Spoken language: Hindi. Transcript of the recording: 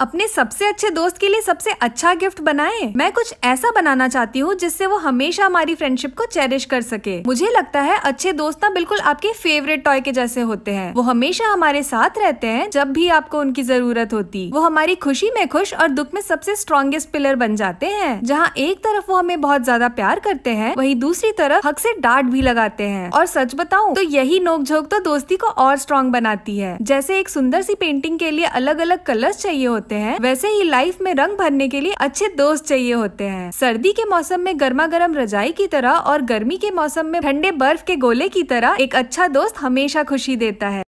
अपने सबसे अच्छे दोस्त के लिए सबसे अच्छा गिफ्ट बनाए मैं कुछ ऐसा बनाना चाहती हूँ जिससे वो हमेशा हमारी फ्रेंडशिप को चेरिश कर सके मुझे लगता है अच्छे दोस्त ना बिल्कुल आपके फेवरेट टॉय के जैसे होते हैं वो हमेशा हमारे साथ रहते हैं जब भी आपको उनकी जरूरत होती वो हमारी खुशी में खुश और दुख में सबसे स्ट्रॉन्गेस्ट पिलर बन जाते हैं जहाँ एक तरफ वो हमें बहुत ज्यादा प्यार करते हैं वही दूसरी तरफ हक से डांट भी लगाते हैं और सच बताऊं तो यही नोकझोंक तो दोस्ती को और स्ट्रॉन्ग बनाती है जैसे एक सुंदर सी पेंटिंग के लिए अलग अलग कलर्स चाहिए होते होते हैं वैसे ही लाइफ में रंग भरने के लिए अच्छे दोस्त चाहिए होते हैं सर्दी के मौसम में गर्मा गर्म रजाई की तरह और गर्मी के मौसम में ठंडे बर्फ के गोले की तरह एक अच्छा दोस्त हमेशा खुशी देता है